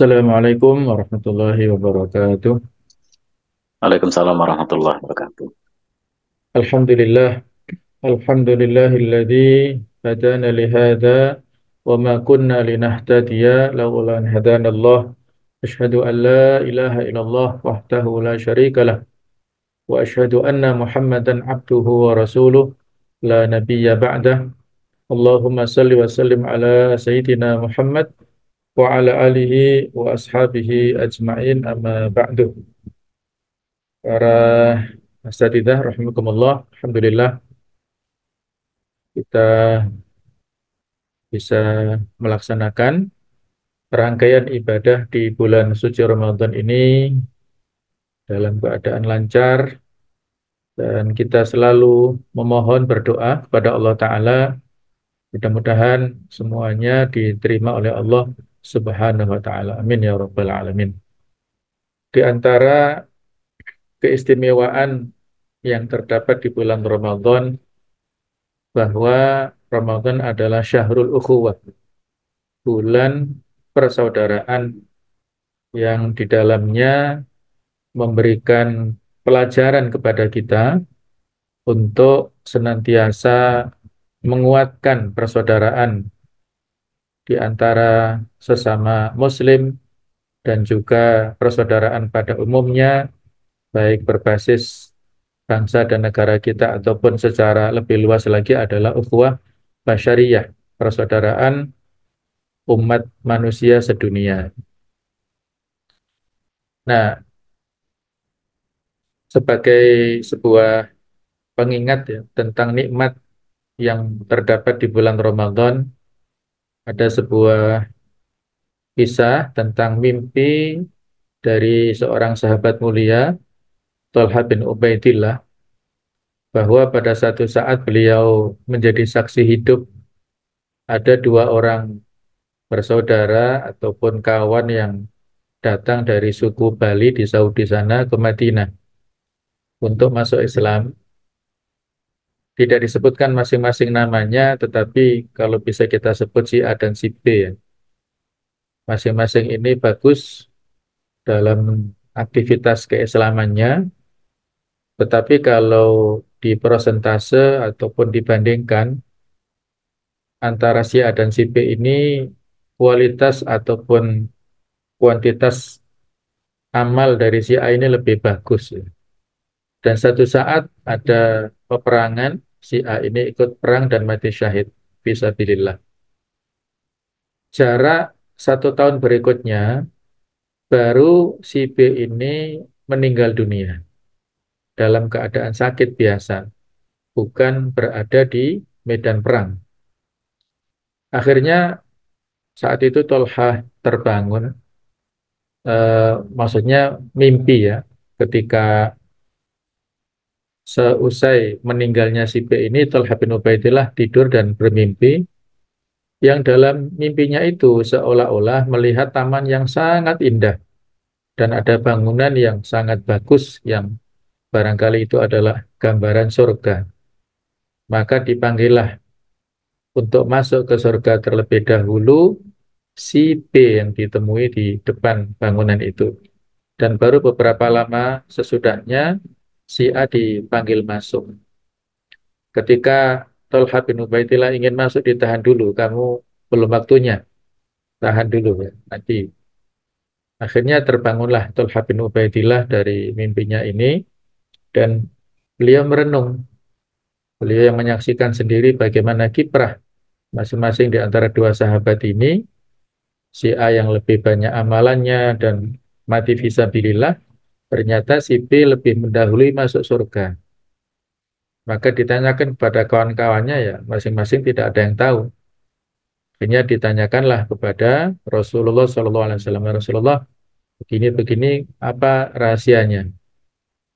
Assalamualaikum warahmatullahi wabarakatuh. Waalaikumsalam warahmatullahi wabarakatuh. Alhamdulillah. Alhamdulillahilladzi hadana lihada wa ma kunna linahtadiya laula an hadana Allah. Ashhadu an la ilaha illallah wahdahu la syarika lah. Wa ashhadu anna Muhammadan abduhu wa rasuluh la nabiyya ba'dah. Allahumma salli wa sallim ala sayyidina Muhammad wa ala alihi wa ashabihi ajma'in amma ba'du. Para asatidah rahimakumullah, alhamdulillah kita bisa melaksanakan rangkaian ibadah di bulan suci Ramadan ini dalam keadaan lancar dan kita selalu memohon berdoa kepada Allah Ta'ala mudah-mudahan semuanya diterima oleh Allah subhanahu wa ta'ala. Amin ya rabbal alamin. Di antara keistimewaan yang terdapat di bulan Ramadan bahwa Ramadan adalah syahrul ukhuwah, bulan persaudaraan yang di dalamnya memberikan pelajaran kepada kita untuk senantiasa menguatkan persaudaraan di antara sesama muslim dan juga persaudaraan pada umumnya baik berbasis bangsa dan negara kita ataupun secara lebih luas lagi adalah ukhuwah basyariyah, persaudaraan umat manusia sedunia. Nah, sebagai sebuah pengingat ya tentang nikmat yang terdapat di bulan Ramadan ada sebuah kisah tentang mimpi dari seorang sahabat mulia Tolha bin Ubaidillah bahwa pada satu saat beliau menjadi saksi hidup ada dua orang bersaudara ataupun kawan yang datang dari suku Bali di Saudi sana ke Madinah untuk masuk Islam tidak disebutkan masing-masing namanya, tetapi kalau bisa kita sebut si A dan si B ya. Masing-masing ini bagus dalam aktivitas keislamannya, tetapi kalau di prosentase ataupun dibandingkan antara si A dan si B ini kualitas ataupun kuantitas amal dari si A ini lebih bagus ya. Dan satu saat ada peperangan si A ini ikut perang dan mati syahid Bisa fisabilillah. Jarak satu tahun berikutnya baru si B ini meninggal dunia dalam keadaan sakit biasa, bukan berada di medan perang. Akhirnya saat itu Tolhah terbangun, e, maksudnya mimpi ya, ketika seusai meninggalnya si B ini Talha bin Ubaidillah tidur dan bermimpi yang dalam mimpinya itu seolah-olah melihat taman yang sangat indah dan ada bangunan yang sangat bagus yang barangkali itu adalah gambaran surga. Maka dipanggillah untuk masuk ke surga terlebih dahulu si B yang ditemui di depan bangunan itu. Dan baru beberapa lama sesudahnya si A dipanggil masuk. Ketika Tolha bin Ubaidillah ingin masuk ditahan dulu, kamu belum waktunya. Tahan dulu ya, nanti. Akhirnya terbangunlah Tolha bin Ubaidillah dari mimpinya ini dan beliau merenung. Beliau yang menyaksikan sendiri bagaimana kiprah masing-masing di antara dua sahabat ini, si A yang lebih banyak amalannya dan mati visabilillah, Ternyata si B lebih mendahului masuk surga. Maka ditanyakan kepada kawan-kawannya ya, masing-masing tidak ada yang tahu. Hanya ditanyakanlah kepada Rasulullah Shallallahu Alaihi Wasallam. Ya Rasulullah, begini-begini apa rahasianya?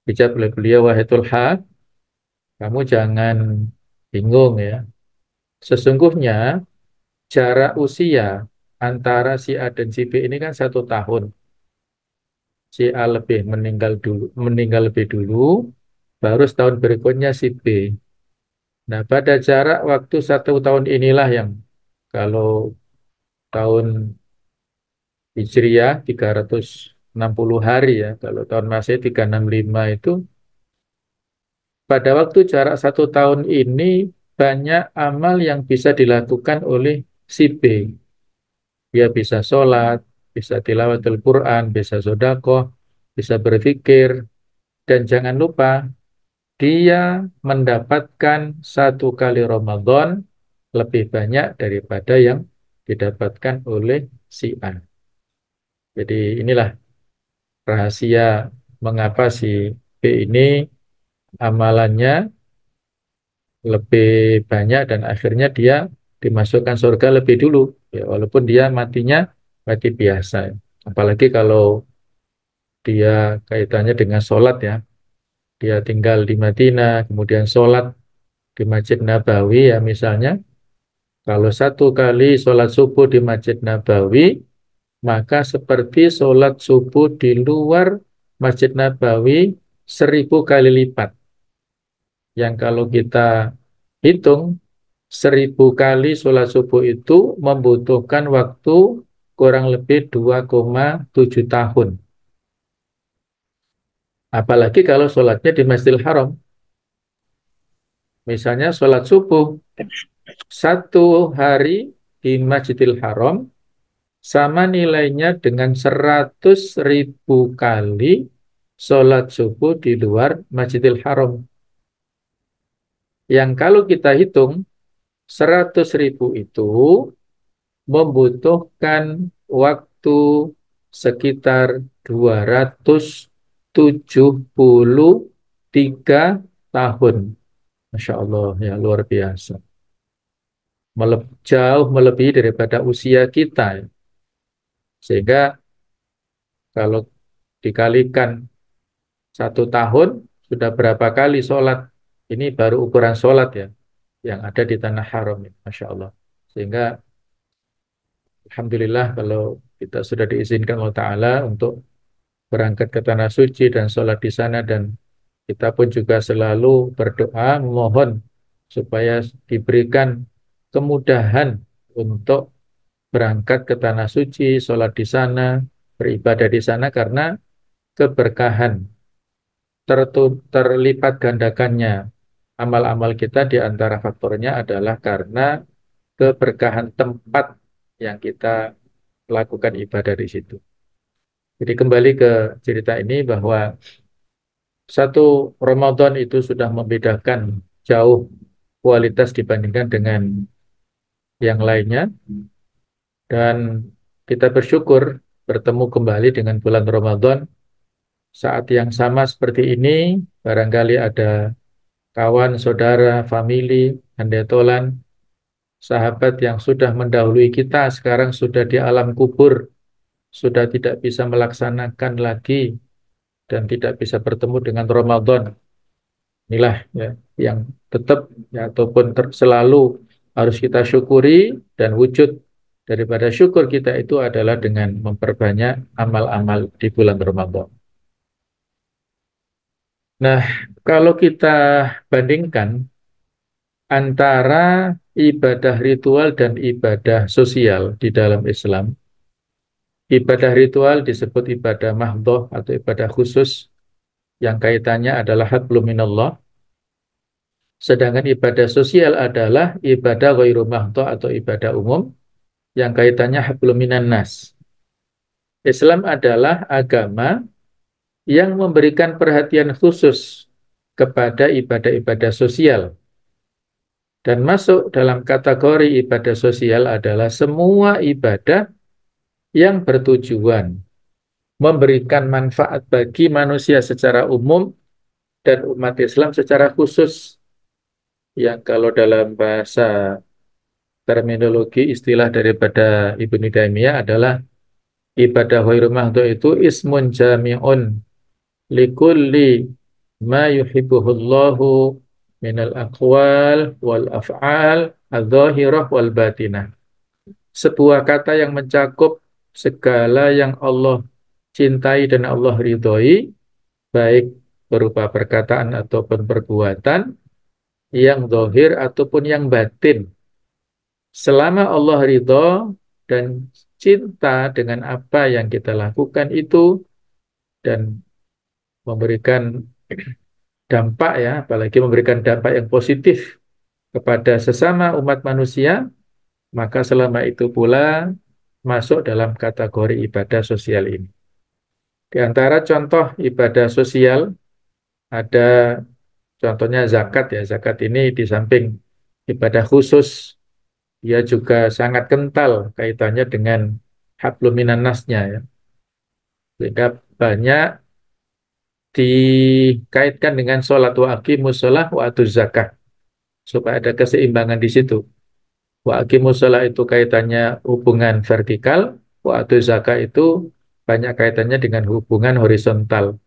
Bicara oleh beliau wahai haq, kamu jangan bingung ya. Sesungguhnya jarak usia antara si A dan si B ini kan satu tahun si A lebih meninggal dulu, meninggal lebih dulu, baru setahun berikutnya si B. Nah, pada jarak waktu satu tahun inilah yang kalau tahun Hijriah 360 hari ya, kalau tahun Masehi 365 itu pada waktu jarak satu tahun ini banyak amal yang bisa dilakukan oleh si B. Dia bisa sholat, bisa tilawatul Quran, bisa sodakoh, bisa berfikir, dan jangan lupa dia mendapatkan satu kali Ramadan lebih banyak daripada yang didapatkan oleh si A. Jadi inilah rahasia mengapa si B ini amalannya lebih banyak dan akhirnya dia dimasukkan surga lebih dulu. Ya, walaupun dia matinya berarti biasa. Apalagi kalau dia kaitannya dengan sholat ya, dia tinggal di Madinah, kemudian sholat di Masjid Nabawi ya misalnya, kalau satu kali sholat subuh di Masjid Nabawi, maka seperti sholat subuh di luar Masjid Nabawi seribu kali lipat. Yang kalau kita hitung, seribu kali sholat subuh itu membutuhkan waktu kurang lebih 2,7 tahun. Apalagi kalau sholatnya di Masjidil Haram. Misalnya sholat subuh, satu hari di Masjidil Haram, sama nilainya dengan 100 ribu kali sholat subuh di luar Masjidil Haram. Yang kalau kita hitung, 100 ribu itu membutuhkan waktu sekitar 273 tahun. Masya Allah, ya luar biasa. Meleb jauh melebihi daripada usia kita. Ya. Sehingga kalau dikalikan satu tahun, sudah berapa kali sholat. Ini baru ukuran sholat ya, yang ada di tanah haram. Ya, Masya Allah. Sehingga Alhamdulillah kalau kita sudah diizinkan Allah Ta'ala untuk berangkat ke Tanah Suci dan sholat di sana dan kita pun juga selalu berdoa mohon supaya diberikan kemudahan untuk berangkat ke Tanah Suci, sholat di sana, beribadah di sana karena keberkahan terlipat gandakannya amal-amal kita di antara faktornya adalah karena keberkahan tempat yang kita lakukan ibadah di situ. Jadi kembali ke cerita ini bahwa satu Ramadan itu sudah membedakan jauh kualitas dibandingkan dengan yang lainnya dan kita bersyukur bertemu kembali dengan bulan Ramadan saat yang sama seperti ini barangkali ada kawan, saudara, family, handetolan sahabat yang sudah mendahului kita sekarang sudah di alam kubur, sudah tidak bisa melaksanakan lagi dan tidak bisa bertemu dengan Ramadan. Inilah ya, yang tetap ya, ataupun ter, selalu harus kita syukuri dan wujud daripada syukur kita itu adalah dengan memperbanyak amal-amal di bulan Ramadan. Nah, kalau kita bandingkan antara ibadah ritual dan ibadah sosial di dalam Islam. Ibadah ritual disebut ibadah mahdoh atau ibadah khusus yang kaitannya adalah hablum Sedangkan ibadah sosial adalah ibadah ghairu mahdoh atau ibadah umum yang kaitannya hak nas. Islam adalah agama yang memberikan perhatian khusus kepada ibadah-ibadah sosial dan masuk dalam kategori ibadah sosial adalah semua ibadah yang bertujuan memberikan manfaat bagi manusia secara umum dan umat Islam secara khusus. Yang kalau dalam bahasa terminologi istilah daripada Ibnu Taimiyah adalah ibadah khairu mahdhu itu ismun jami'un likulli ma yuhibbuhullahu minal aqwal wal af'al adh-dhahirah wal batinah. Sebuah kata yang mencakup segala yang Allah cintai dan Allah ridhoi, baik berupa perkataan ataupun perbuatan, yang zahir ataupun yang batin. Selama Allah ridho dan cinta dengan apa yang kita lakukan itu, dan memberikan dampak ya, apalagi memberikan dampak yang positif kepada sesama umat manusia, maka selama itu pula masuk dalam kategori ibadah sosial ini. Di antara contoh ibadah sosial ada contohnya zakat ya. Zakat ini di samping ibadah khusus ia juga sangat kental kaitannya dengan hablum minannasnya ya. Sehingga banyak dikaitkan dengan sholat wa aqimus sholah wa atu zakah supaya ada keseimbangan di situ wa aqimus itu kaitannya hubungan vertikal wa atu zakah itu banyak kaitannya dengan hubungan horizontal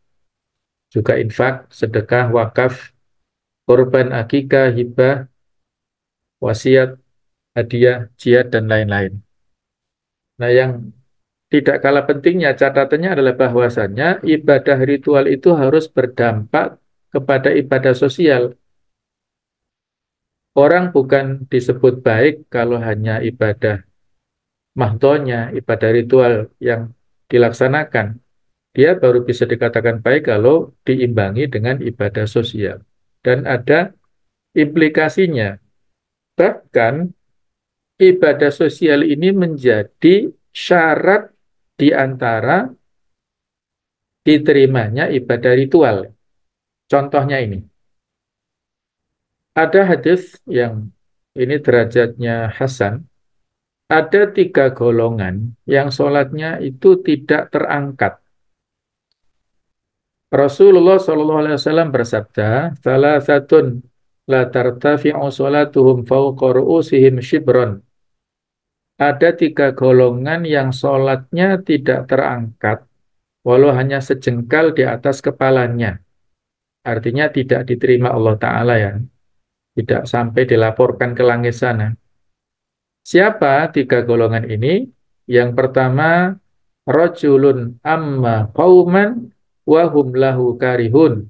juga infak, sedekah, wakaf, korban akikah, hibah, wasiat, hadiah, jihad, dan lain-lain. Nah yang tidak kalah pentingnya catatannya adalah bahwasannya ibadah ritual itu harus berdampak kepada ibadah sosial. Orang bukan disebut baik kalau hanya ibadah mahdonya, ibadah ritual yang dilaksanakan. Dia baru bisa dikatakan baik kalau diimbangi dengan ibadah sosial. Dan ada implikasinya. Bahkan ibadah sosial ini menjadi syarat di antara diterimanya ibadah ritual. Contohnya ini. Ada hadis yang ini derajatnya Hasan. Ada tiga golongan yang sholatnya itu tidak terangkat. Rasulullah Shallallahu Alaihi Wasallam bersabda, salah satu la tartafi'u sholatuhum fawqa ru'usihim shibron ada tiga golongan yang sholatnya tidak terangkat, walau hanya sejengkal di atas kepalanya. Artinya tidak diterima Allah Ta'ala ya. Tidak sampai dilaporkan ke langit sana. Siapa tiga golongan ini? Yang pertama, rojulun amma qawman wahum lahu karihun.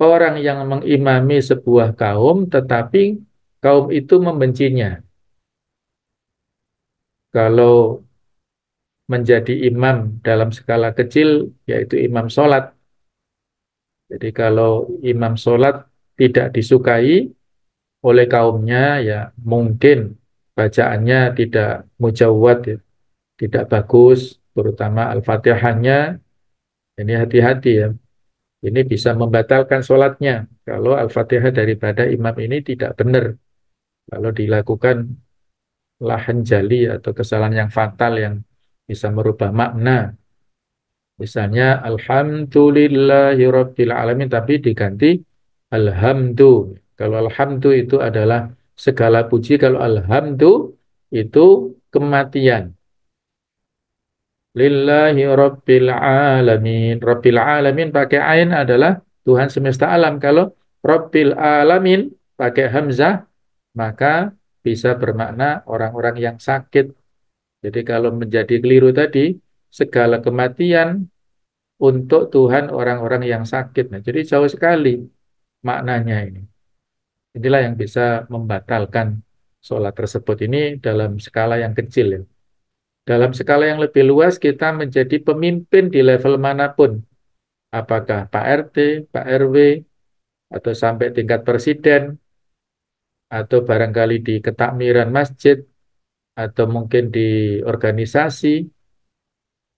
Orang yang mengimami sebuah kaum, tetapi kaum itu membencinya kalau menjadi imam dalam skala kecil, yaitu imam sholat. Jadi kalau imam sholat tidak disukai oleh kaumnya, ya mungkin bacaannya tidak mujawad, ya. tidak bagus, terutama al-fatihahnya. Ini hati-hati ya. Ini bisa membatalkan sholatnya kalau al-fatihah daripada imam ini tidak benar. Kalau dilakukan lahan jali atau kesalahan yang fatal yang bisa merubah makna. Misalnya alhamdulillahi alamin tapi diganti alhamdu. Kalau alhamdu itu adalah segala puji, kalau alhamdu itu kematian. Lillahi rabbil alamin. Rabbil alamin pakai ain adalah Tuhan semesta alam. Kalau rabbil alamin pakai hamzah maka bisa bermakna orang-orang yang sakit. Jadi kalau menjadi keliru tadi, segala kematian untuk Tuhan orang-orang yang sakit. Nah, jadi jauh sekali maknanya ini. Inilah yang bisa membatalkan sholat tersebut ini dalam skala yang kecil ya. Dalam skala yang lebih luas kita menjadi pemimpin di level manapun. Apakah Pak RT, Pak RW, atau sampai tingkat presiden, atau barangkali di ketakmiran masjid atau mungkin di organisasi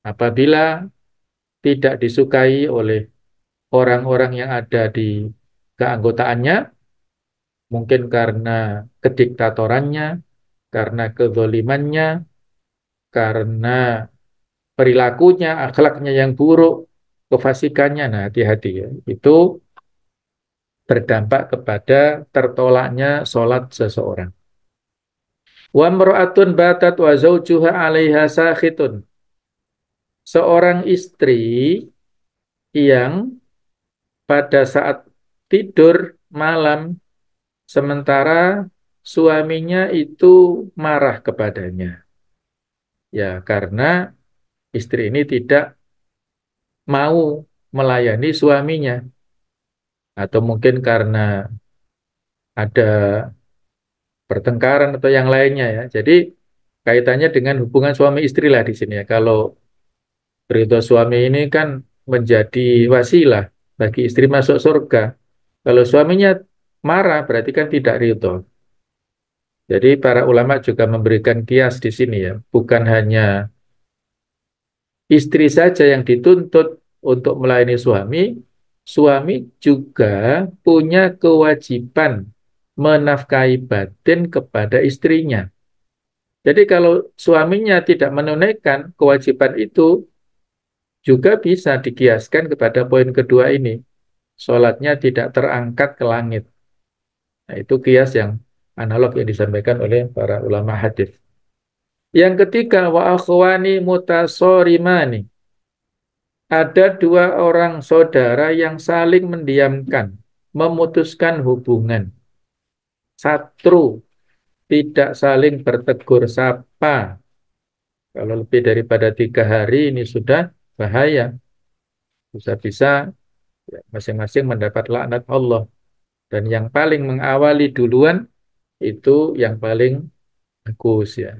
apabila tidak disukai oleh orang-orang yang ada di keanggotaannya mungkin karena kediktatorannya karena kezolimannya karena perilakunya akhlaknya yang buruk kefasikannya nah hati-hati ya itu berdampak kepada tertolaknya sholat seseorang. Wa batat wa zawjuha alaiha sakhitun. Seorang istri yang pada saat tidur malam sementara suaminya itu marah kepadanya. Ya, karena istri ini tidak mau melayani suaminya atau mungkin karena ada pertengkaran atau yang lainnya ya. Jadi kaitannya dengan hubungan suami istri lah di sini ya. Kalau ridho suami ini kan menjadi wasilah bagi istri masuk surga. Kalau suaminya marah berarti kan tidak ridho. Jadi para ulama juga memberikan kias di sini ya, bukan hanya istri saja yang dituntut untuk melayani suami, suami juga punya kewajiban menafkahi batin kepada istrinya. Jadi kalau suaminya tidak menunaikan kewajiban itu, juga bisa dikiaskan kepada poin kedua ini. Sholatnya tidak terangkat ke langit. Nah, itu kias yang analog yang disampaikan oleh para ulama hadis. Yang ketiga, wa akhwani mutasorimani ada dua orang saudara yang saling mendiamkan, memutuskan hubungan. Satu, tidak saling bertegur sapa. Kalau lebih daripada tiga hari ini sudah bahaya. Bisa-bisa ya, masing-masing mendapat laknat Allah. Dan yang paling mengawali duluan itu yang paling bagus ya.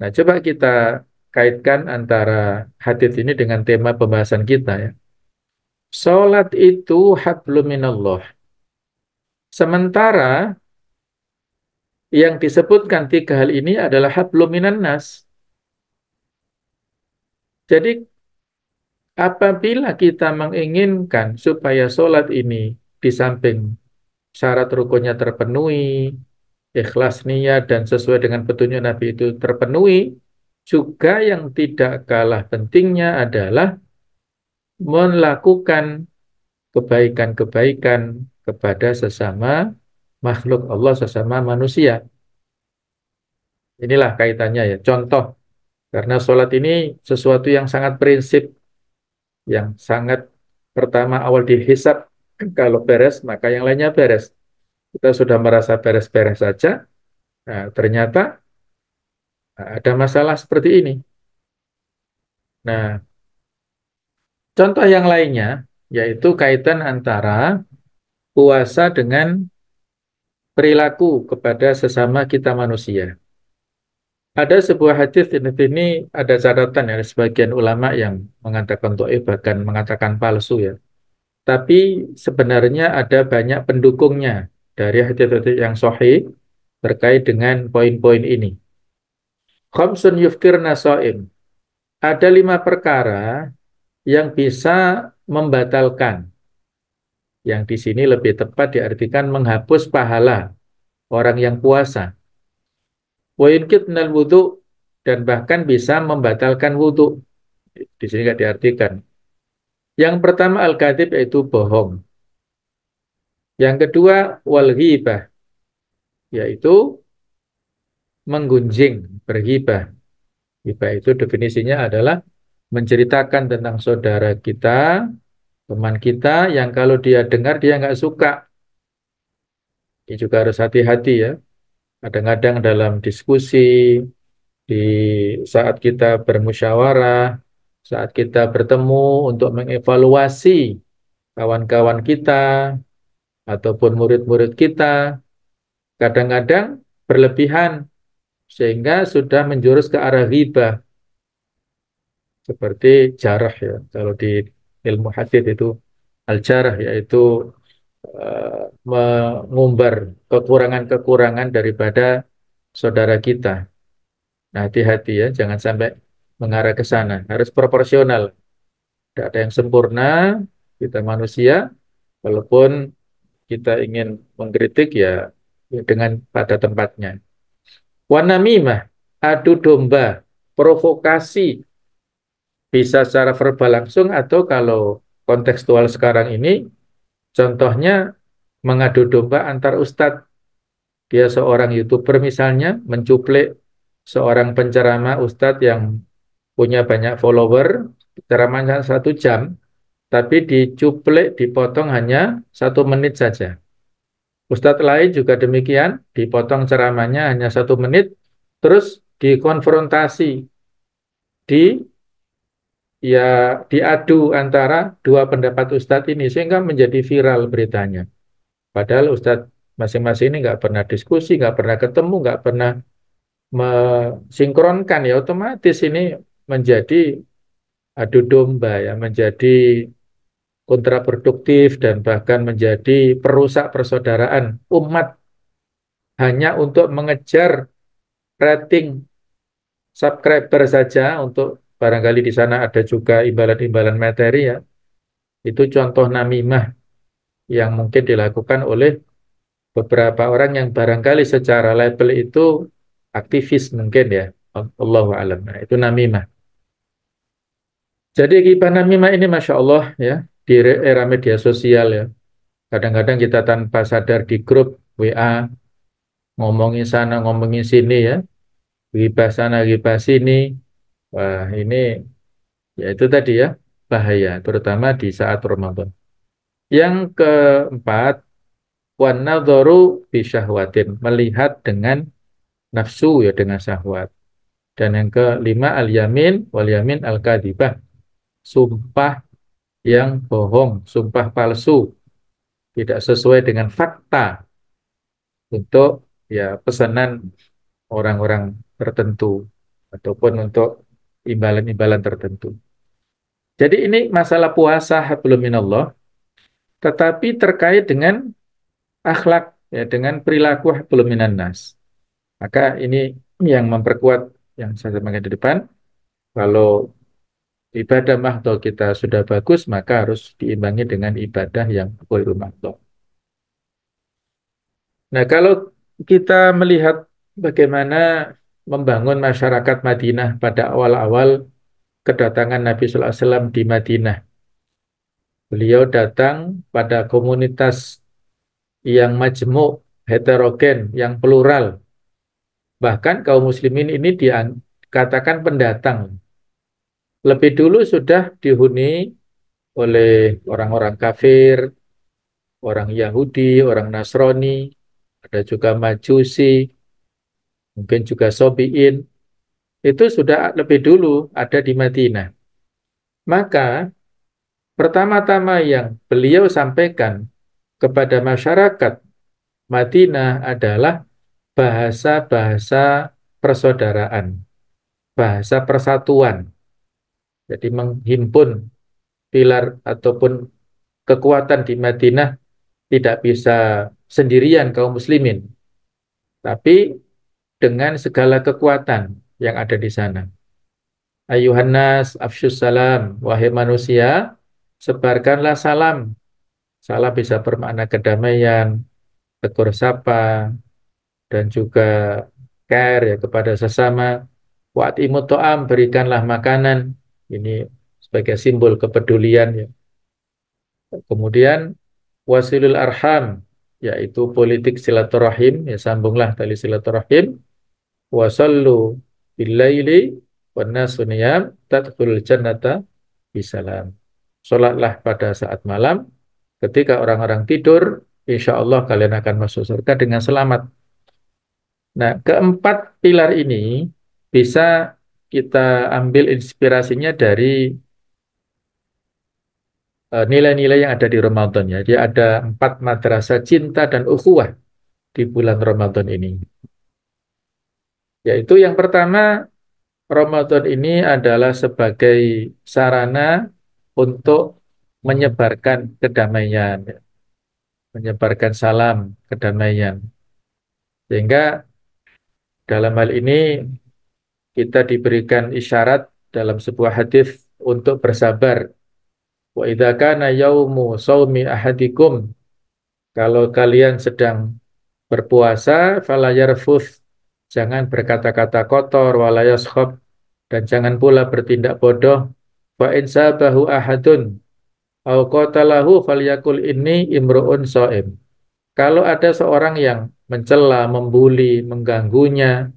Nah coba kita kaitkan antara hadith ini dengan tema pembahasan kita ya. Salat itu hablum minallah. Sementara yang disebutkan tiga hal ini adalah hablum minannas. Jadi apabila kita menginginkan supaya solat ini di samping syarat rukunnya terpenuhi, ikhlas niat dan sesuai dengan petunjuk Nabi itu terpenuhi, juga yang tidak kalah pentingnya adalah melakukan kebaikan-kebaikan kepada sesama makhluk Allah, sesama manusia. Inilah kaitannya ya, contoh. Karena sholat ini sesuatu yang sangat prinsip, yang sangat pertama awal dihisap, kalau beres maka yang lainnya beres. Kita sudah merasa beres-beres saja, nah, ternyata Nah, ada masalah seperti ini. Nah, contoh yang lainnya yaitu kaitan antara puasa dengan perilaku kepada sesama kita manusia. Ada sebuah hadis ini, ini ada catatan ya sebagian ulama yang mengatakan eh, bahkan mengatakan palsu ya. Tapi sebenarnya ada banyak pendukungnya dari hadis-hadis yang sahih terkait dengan poin-poin ini. Khomsun Yufkir Nasoim, Ada lima perkara yang bisa membatalkan. Yang di sini lebih tepat diartikan menghapus pahala orang yang puasa. Wainkit nal wudhu dan bahkan bisa membatalkan wudhu. Di sini tidak diartikan. Yang pertama al-kadhib yaitu bohong. Yang kedua wal ghibah yaitu menggunjing, berhibah. Hibah itu definisinya adalah menceritakan tentang saudara kita, teman kita yang kalau dia dengar dia nggak suka. Ini juga harus hati-hati ya. Kadang-kadang dalam diskusi, di saat kita bermusyawarah, saat kita bertemu untuk mengevaluasi kawan-kawan kita ataupun murid-murid kita, kadang-kadang berlebihan sehingga sudah menjurus ke arah riba seperti jarah ya kalau di ilmu hadis itu al jarah yaitu uh, mengumbar kekurangan-kekurangan daripada saudara kita nah hati-hati ya jangan sampai mengarah ke sana harus proporsional tidak ada yang sempurna kita manusia walaupun kita ingin mengkritik ya dengan pada tempatnya Wanamimah, adu domba, provokasi, bisa secara verbal langsung atau kalau kontekstual sekarang ini, contohnya mengadu domba antar ustadz. Dia seorang youtuber misalnya, mencuplik seorang penceramah ustadz yang punya banyak follower, ceramahnya satu jam, tapi dicuplik, dipotong hanya satu menit saja. Ustadz lain juga demikian, dipotong ceramahnya hanya satu menit, terus dikonfrontasi, di ya diadu antara dua pendapat Ustadz ini sehingga menjadi viral beritanya. Padahal Ustadz masing-masing ini nggak pernah diskusi, nggak pernah ketemu, nggak pernah mensinkronkan ya otomatis ini menjadi adu domba ya menjadi kontraproduktif dan bahkan menjadi perusak persaudaraan umat hanya untuk mengejar rating subscriber saja untuk barangkali di sana ada juga imbalan-imbalan materi ya. Itu contoh namimah yang mungkin dilakukan oleh beberapa orang yang barangkali secara label itu aktivis mungkin ya. Allahu alam. Nah, itu namimah. Jadi gibah namimah ini masya Allah ya di era media sosial ya. Kadang-kadang kita tanpa sadar di grup WA ngomongin sana, ngomongin sini ya. Gibah sana, gibah sini. Wah, ini ya itu tadi ya, bahaya terutama di saat Ramadan. Yang keempat, wan bi syahwatin, melihat dengan nafsu ya dengan syahwat. Dan yang kelima al yamin wal yamin al kadibah, sumpah yang bohong, sumpah palsu, tidak sesuai dengan fakta untuk ya pesanan orang-orang tertentu ataupun untuk imbalan-imbalan tertentu. Jadi ini masalah puasa hablum minallah tetapi terkait dengan akhlak ya dengan perilaku hablum minannas. Maka ini yang memperkuat yang saya sampaikan di depan kalau ibadah mahdoh kita sudah bagus, maka harus diimbangi dengan ibadah yang khairul mahdoh. Nah, kalau kita melihat bagaimana membangun masyarakat Madinah pada awal-awal kedatangan Nabi Sallallahu Alaihi Wasallam di Madinah. Beliau datang pada komunitas yang majemuk, heterogen, yang plural. Bahkan kaum muslimin ini dikatakan pendatang lebih dulu sudah dihuni oleh orang-orang kafir, orang Yahudi, orang Nasrani, ada juga Majusi, mungkin juga Sobiin. Itu sudah lebih dulu ada di Madinah. Maka pertama-tama yang beliau sampaikan kepada masyarakat Madinah adalah bahasa-bahasa persaudaraan, bahasa persatuan jadi menghimpun pilar ataupun kekuatan di Madinah tidak bisa sendirian kaum muslimin tapi dengan segala kekuatan yang ada di sana ayuhannas afsyus salam wahai manusia sebarkanlah salam salam bisa bermakna kedamaian tegur sapa dan juga care ya kepada sesama wa'atimu to'am berikanlah makanan ini sebagai simbol kepedulian ya. Kemudian wasilul arham yaitu politik silaturahim ya sambunglah tali silaturahim wasallu billaili wa nasuniyam tadkhulul jannata bisalam Sholatlah pada saat malam ketika orang-orang tidur insya Allah kalian akan masuk surga dengan selamat nah keempat pilar ini bisa kita ambil inspirasinya dari eh, nilai-nilai yang ada di Ramadan ya. Dia ada empat madrasah cinta dan ukhuwah di bulan Ramadan ini. Yaitu yang pertama, Ramadan ini adalah sebagai sarana untuk menyebarkan kedamaian, menyebarkan salam kedamaian. Sehingga dalam hal ini kita diberikan isyarat dalam sebuah hadis untuk bersabar. Wa idza kana yaumu saumi ahadikum kalau kalian sedang berpuasa falayarfus jangan berkata-kata kotor walayaskhab dan jangan pula bertindak bodoh wa bahu ahadun au qatalahu falyakul inni imruun shaim kalau ada seorang yang mencela, membuli, mengganggunya,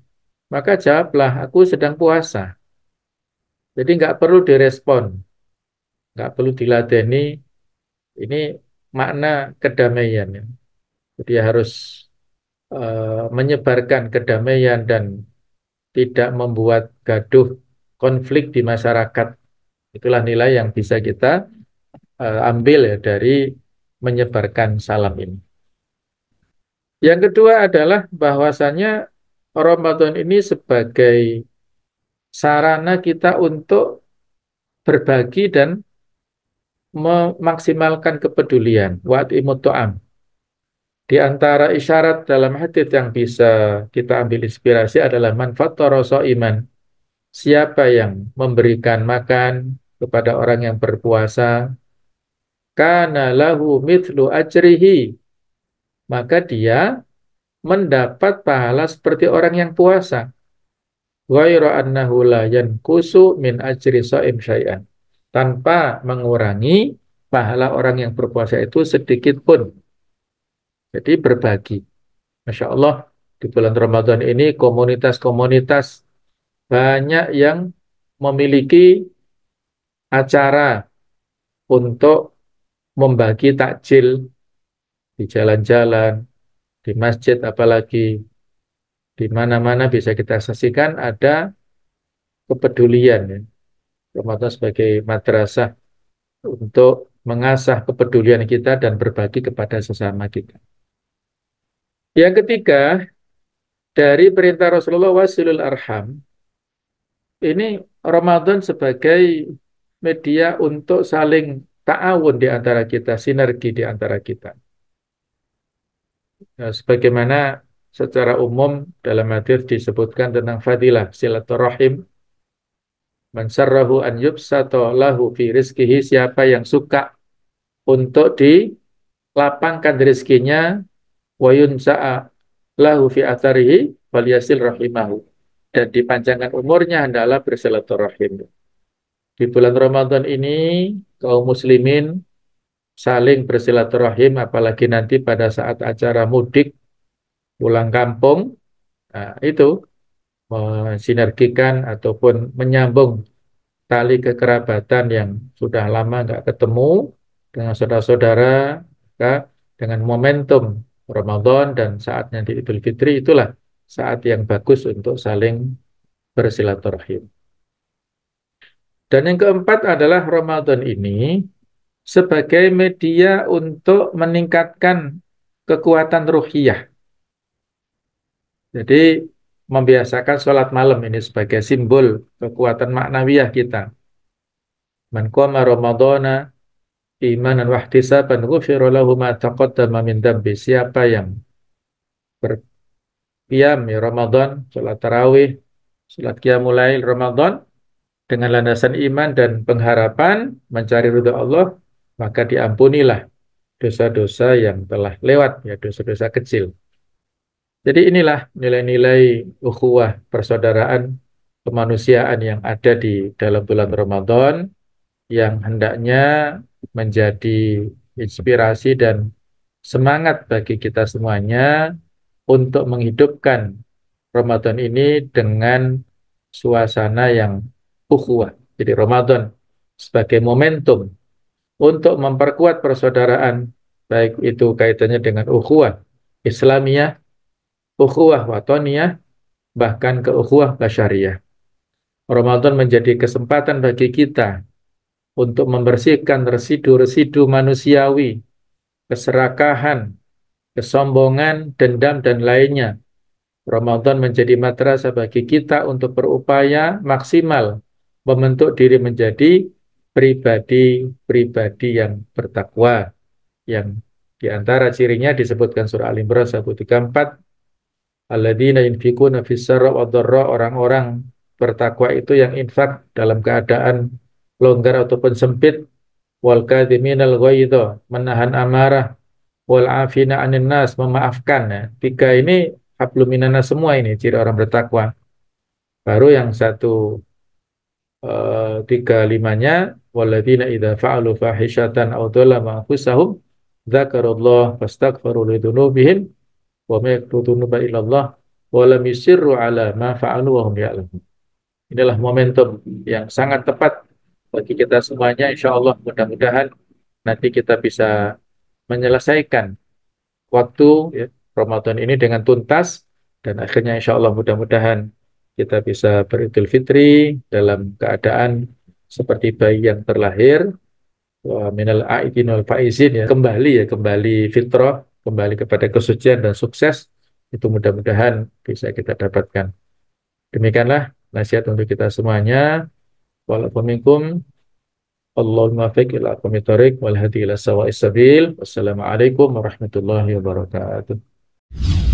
maka jawablah, aku sedang puasa. Jadi nggak perlu direspon, nggak perlu diladeni. Ini makna kedamaian. Ya. Jadi harus uh, menyebarkan kedamaian dan tidak membuat gaduh konflik di masyarakat. Itulah nilai yang bisa kita uh, ambil ya dari menyebarkan salam ini. Yang kedua adalah bahwasannya Ramadan ini sebagai sarana kita untuk berbagi dan memaksimalkan kepedulian wa'imut to'am di antara isyarat dalam hadis yang bisa kita ambil inspirasi adalah manfaat toroso iman siapa yang memberikan makan kepada orang yang berpuasa karena lahu mitlu ajrihi maka dia mendapat pahala seperti orang yang puasa. Ghairu annahu la yankusu min ajri shaim Tanpa mengurangi pahala orang yang berpuasa itu sedikit pun. Jadi berbagi. Masya Allah, di bulan Ramadan ini komunitas-komunitas banyak yang memiliki acara untuk membagi takjil di jalan-jalan, di masjid apalagi di mana-mana bisa kita saksikan ada kepedulian ya. Ramadan sebagai madrasah untuk mengasah kepedulian kita dan berbagi kepada sesama kita. Yang ketiga, dari perintah Rasulullah wasilul arham, ini Ramadan sebagai media untuk saling ta'awun di antara kita, sinergi di antara kita. Ya, sebagaimana secara umum dalam hadis disebutkan tentang fadilah silaturahim man sarrahu an yubsata lahu fi rizkihi siapa yang suka untuk dilapangkan rezekinya wa yunsa'a lahu fi atharihi falyasil rahimahu dan dipanjangkan umurnya hendaklah bersilaturahim di bulan Ramadan ini kaum muslimin saling bersilaturahim apalagi nanti pada saat acara mudik pulang kampung nah, itu mensinergikan ataupun menyambung tali kekerabatan yang sudah lama nggak ketemu dengan saudara-saudara dengan momentum Ramadan dan saatnya di Idul Fitri itulah saat yang bagus untuk saling bersilaturahim. Dan yang keempat adalah Ramadan ini sebagai media untuk meningkatkan kekuatan ruhiyah. Jadi membiasakan sholat malam ini sebagai simbol kekuatan maknawiyah kita. Man qama Ramadana imanan wahtisaban ghufira lahu ma taqaddama min dhanbi. Siapa yang berpiam ya Ramadan, sholat tarawih, sholat qiyamul lail Ramadan dengan landasan iman dan pengharapan mencari ridho Allah, maka diampunilah dosa-dosa yang telah lewat, ya dosa-dosa kecil. Jadi inilah nilai-nilai ukhuwah persaudaraan kemanusiaan yang ada di dalam bulan Ramadan yang hendaknya menjadi inspirasi dan semangat bagi kita semuanya untuk menghidupkan Ramadan ini dengan suasana yang ukhuwah. Jadi Ramadan sebagai momentum untuk memperkuat persaudaraan baik itu kaitannya dengan ukhuwah Islamiyah, ukhuwah watoniyah, bahkan ke ukhuwah Basyariyah. Ramadan menjadi kesempatan bagi kita untuk membersihkan residu-residu manusiawi, keserakahan, kesombongan, dendam, dan lainnya. Ramadan menjadi madrasah bagi kita untuk berupaya maksimal membentuk diri menjadi pribadi-pribadi yang bertakwa yang di antara cirinya disebutkan surah Al-Imran 134 alladzina yunfikuna fis orang-orang bertakwa itu yang infak dalam keadaan longgar ataupun sempit wal kadziminal ghaidha menahan amarah wal afina anin nas memaafkan ya. tiga ini abluminana semua ini ciri orang bertakwa baru yang satu Eh, tiga limanya waladina idza fa'alu fahishatan aw dzalama anfusahum dzakarullah fastaghfiru li dzunubihim wa may ila Allah wa lam yusirru ala ma fa'alu wa hum ya'lamun. Inilah momentum yang sangat tepat bagi kita semuanya insyaallah mudah-mudahan nanti kita bisa menyelesaikan waktu ya, Ramadan ini dengan tuntas dan akhirnya insyaallah mudah-mudahan kita bisa beridul fitri dalam keadaan seperti bayi yang terlahir minal aidin wal faizin ya kembali ya kembali fitrah kembali kepada kesucian dan sukses itu mudah-mudahan bisa kita dapatkan demikianlah nasihat untuk kita semuanya walaupun Allahumma fiq ila aqwamit wal hadi ila sawa'is sabil wassalamualaikum warahmatullahi wabarakatuh